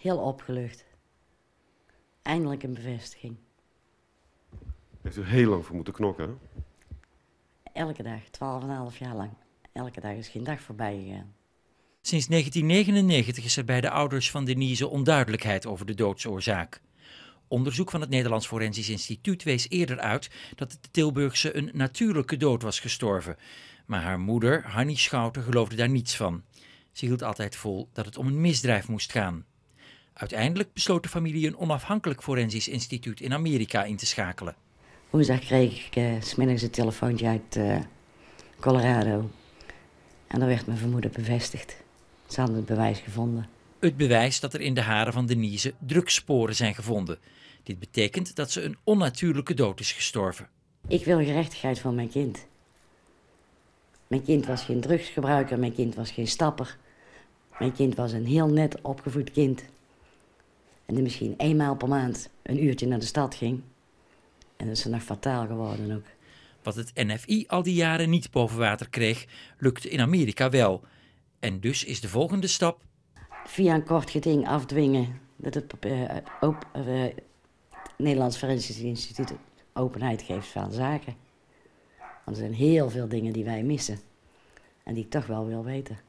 heel opgelucht. Eindelijk een bevestiging. Heeft u heel lang voor moeten knokken? Hè? Elke dag, 12,5 jaar lang. Elke dag is geen dag voorbij gegaan. Sinds 1999 is er bij de ouders van Denise onduidelijkheid over de doodsoorzaak. Onderzoek van het Nederlands Forensisch Instituut wees eerder uit dat de Tilburgse een natuurlijke dood was gestorven. Maar haar moeder, Harnie Schouten, geloofde daar niets van. Ze hield altijd vol dat het om een misdrijf moest gaan. Uiteindelijk besloot de familie een onafhankelijk forensisch instituut in Amerika in te schakelen. Woensdag kreeg ik uh, smiddags een telefoontje uit eh, Colorado. En daar werd mijn vermoeden bevestigd. Ze hadden het bewijs gevonden. Het bewijs dat er in de haren van Denise drugsporen zijn gevonden. Dit betekent dat ze een onnatuurlijke dood is gestorven. Ik wil gerechtigheid voor mijn kind. Mijn kind was geen drugsgebruiker, mijn kind was geen stapper. Mijn kind was een heel net opgevoed kind. En die misschien eenmaal per maand een uurtje naar de stad ging. En dat is nog fataal geworden ook. Wat het NFI al die jaren niet boven water kreeg, lukte in Amerika wel. En dus is de volgende stap... Via een kort geding afdwingen dat het uh, Nederlands Forensisch Instituut openheid geeft van zaken. Want er zijn heel veel dingen die wij missen. En die ik toch wel wil weten.